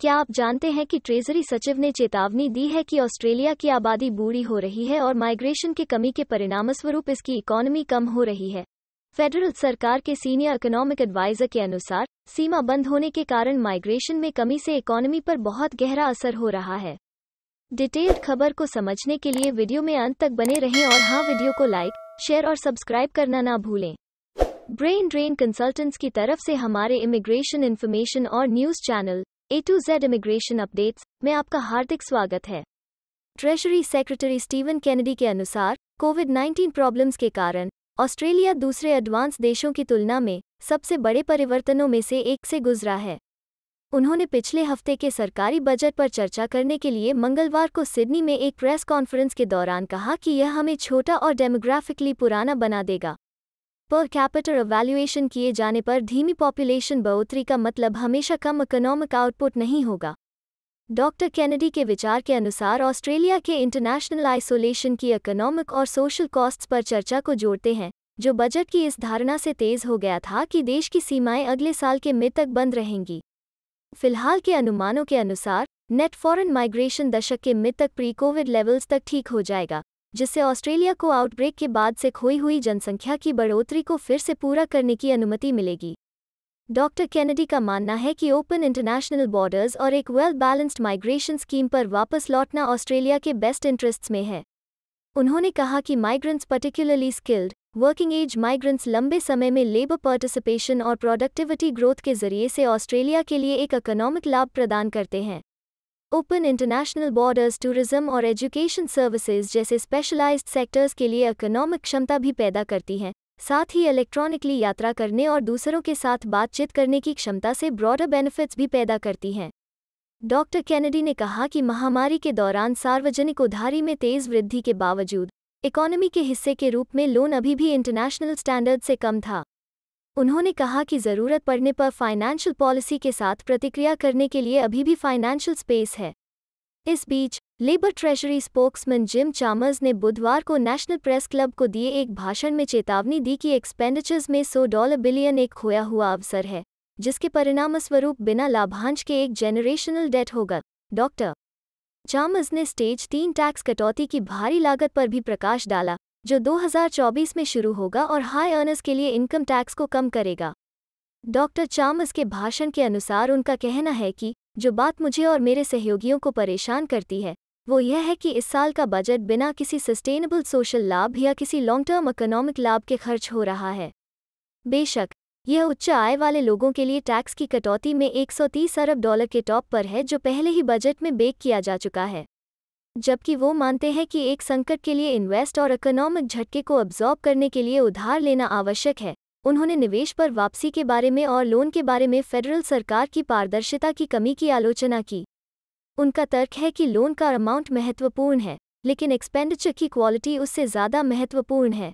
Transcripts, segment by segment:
क्या आप जानते हैं कि ट्रेजरी सचिव ने चेतावनी दी है कि ऑस्ट्रेलिया की आबादी बूढ़ी हो रही है और माइग्रेशन के कमी के परिणामस्वरूप इसकी इकोनॉमी कम हो रही है फेडरल सरकार के सीनियर इकोनॉमिक एडवाइजर के अनुसार सीमा बंद होने के कारण माइग्रेशन में कमी से इकोनॉमी पर बहुत गहरा असर हो रहा है डिटेल्ड खबर को समझने के लिए वीडियो में अंत तक बने रहें और हाँ वीडियो को लाइक शेयर और सब्सक्राइब करना ना भूलें ब्रेन ड्रेन कंसल्टेंट्स की तरफ से हमारे इमिग्रेशन इन्फॉर्मेशन और news channel A to Z immigration updates में आपका हार्दिक स्वागत है ट्रेजरी सेक्रेटरी स्टीवन कैनेडी के अनुसार कोविड 19 प्रॉब्लम्स के कारण ऑस्ट्रेलिया दूसरे एडवांस देशों की तुलना में सबसे बड़े परिवर्तनों में से एक से गुजरा है उन्होंने पिछले हफ्ते के सरकारी बजट पर चर्चा करने के लिए मंगलवार को सिडनी में एक प्रेस कॉन्फ्रेंस के दौरान कहा कि यह हमें छोटा और डेमोग्राफिकली पुराना बना देगा पर कैपिटल अवैल्यूएशन किए जाने पर धीमी पॉपुलेशन बढ़ोतरी का मतलब हमेशा कम इकोनॉमिक आउटपुट नहीं होगा डॉक्टर कैनेडी के विचार के अनुसार ऑस्ट्रेलिया के इंटरनेशनल आइसोलेशन की इकोनॉमिक और सोशल कॉस्ट्स पर चर्चा को जोड़ते हैं जो बजट की इस धारणा से तेज हो गया था कि देश की सीमाएं अगले साल के मई तक बंद रहेंगी फिलहाल के अनुमानों के अनुसार नेट फॉरेन माइग्रेशन दशक के मई तक प्री कोविड लेवल्स तक ठीक हो जाएगा जिससे ऑस्ट्रेलिया को आउटब्रेक के बाद से खोई हुई जनसंख्या की बढ़ोतरी को फिर से पूरा करने की अनुमति मिलेगी डॉक्टर कैनेडी का मानना है कि ओपन इंटरनेशनल बॉर्डर्स और एक वेल बैलेंस्ड माइग्रेशन स्कीम पर वापस लौटना ऑस्ट्रेलिया के बेस्ट इंटरेस्ट्स में है उन्होंने कहा कि migrants particularly skilled working age migrants लंबे समय में लेबर पार्टिसिपेशन और प्रोडक्टिविटी ग्रोथ के जरिए से ऑस्ट्रेलिया के लिए एक इकोनॉमिक लाभ प्रदान करते हैं ओपन इंटरनेशनल बॉर्डर्स टूरिज्म और एजुकेशन सर्विसेज जैसे स्पेशलाइज्ड सेक्टर्स के लिए इकोनॉमिक क्षमता भी पैदा करती हैं साथ ही इलेक्ट्रॉनिकली यात्रा करने और दूसरों के साथ बातचीत करने की क्षमता से ब्रॉडर बेनिफिट्स भी पैदा करती हैं डॉक्टर कैनेडी ने कहा कि महामारी के दौरान सार्वजनिक उधारी में तेज़ वृद्धि के बावजूद इकॉनमी के हिस्से के रूप में लोन अभी भी इंटरनेशनल स्टैंडर्ड से कम था उन्होंने कहा कि ज़रूरत पड़ने पर फाइनेंशियल पॉलिसी के साथ प्रतिक्रिया करने के लिए अभी भी फाइनेंशियल स्पेस है इस बीच Labor treasury spokesman Jim Chalmers ने बुधवार को नेशनल प्रेस क्लब को दिए एक भाषण में चेतावनी दी कि एक्सपेंडिचर्स में सौ डॉलर बिलियन एक खोया हुआ अवसर है जिसके परिणामस्वरूप बिना लाभांश के एक जेनरेशनल डेट होगा डॉक्टर चामर्स ने स्टेज तीन टैक्स कटौती की भारी लागत पर भी प्रकाश डाला जो 2024 में शुरू होगा और हाई अर्नर्स के लिए इनकम टैक्स को कम करेगा डॉक्टर चामस के भाषण के अनुसार उनका कहना है कि जो बात मुझे और मेरे सहयोगियों को परेशान करती है वो यह है कि इस साल का बजट बिना किसी सस्टेनेबल सोशल लाभ या किसी लॉन्ग टर्म इकोनॉमिक लाभ के खर्च हो रहा है बेशक यह उच्च आय वाले लोगों के लिए टैक्स की कटौती में 130 अरब डॉलर के टॉप पर है जो पहले ही बजट में बेक किया जा चुका है जबकि वो मानते हैं कि एक संकट के लिए इन्वेस्ट और इकोनॉमिक झटके को अब्जॉर्ब करने के लिए उधार लेना आवश्यक है उन्होंने निवेश पर वापसी के बारे में और लोन के बारे में फेडरल सरकार की पारदर्शिता की कमी की आलोचना की उनका तर्क है कि लोन का अमाउंट महत्वपूर्ण है लेकिन एक्सपेंडिचर की क्वालिटी उससे ज़्यादा महत्वपूर्ण है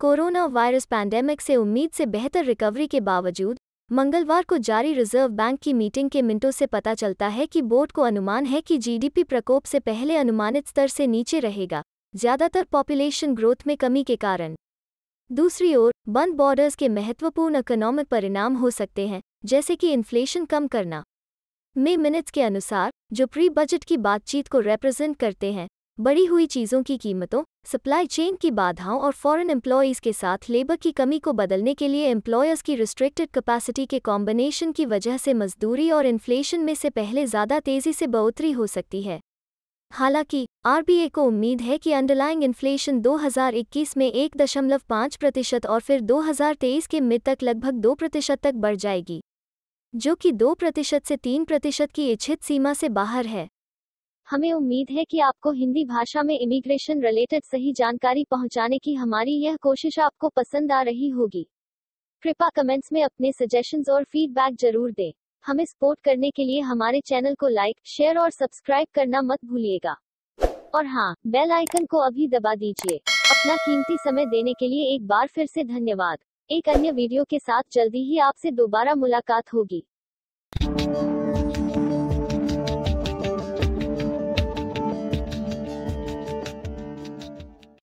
कोरोना वायरस पैंडेमिक से उम्मीद से बेहतर रिकवरी के बावजूद मंगलवार को जारी रिजर्व बैंक की मीटिंग के मिनटों से पता चलता है कि बोर्ड को अनुमान है कि जीडीपी प्रकोप से पहले अनुमानित स्तर से नीचे रहेगा ज्यादातर पॉपुलेशन ग्रोथ में कमी के कारण दूसरी ओर बंद बॉर्डर्स के महत्वपूर्ण इकोनॉमिक परिणाम हो सकते हैं जैसे कि इन्फ्लेशन कम करना मे मिनट्स के अनुसार जो प्री बजट की बातचीत को रिप्रेजेंट करते हैं बढ़ी हुई चीज़ों की कीमतों सप्लाई चेन की बाधाओं और फॉरेन एम्प्लॉयज़ के साथ लेबर की कमी को बदलने के लिए एम्प्लॉयर्स की रिस्ट्रिक्टेड कैपेसिटी के कॉम्बिनेशन की वजह से मजदूरी और इन्फ्लेशन में से पहले ज़्यादा तेज़ी से बढ़ोतरी हो सकती है हालांकि आरबीए को उम्मीद है कि अंडरलाइंग इन्फ्लेशन 2021 में एक दशमलव पाँच प्रतिशत और फिर 2023 के मिड तक लगभग दो प्रतिशत तक बढ़ जाएगी जो कि दो प्रतिशत से तीन प्रतिशत की इच्छित सीमा से बाहर है हमें उम्मीद है कि आपको हिंदी भाषा में इमिग्रेशन रिलेटेड सही जानकारी पहुंचाने की हमारी यह कोशिश आपको पसंद आ रही होगी कृपा कमेंट्स में अपने सजेशंस और फीडबैक जरूर दें हमें सपोर्ट करने के लिए हमारे चैनल को लाइक शेयर और सब्सक्राइब करना मत भूलिएगा और हाँ बेल आइकन को अभी दबा दीजिए अपना कीमती समय देने के लिए एक बार फिर से धन्यवाद एक अन्य वीडियो के साथ जल्दी ही आपसे दोबारा मुलाकात होगी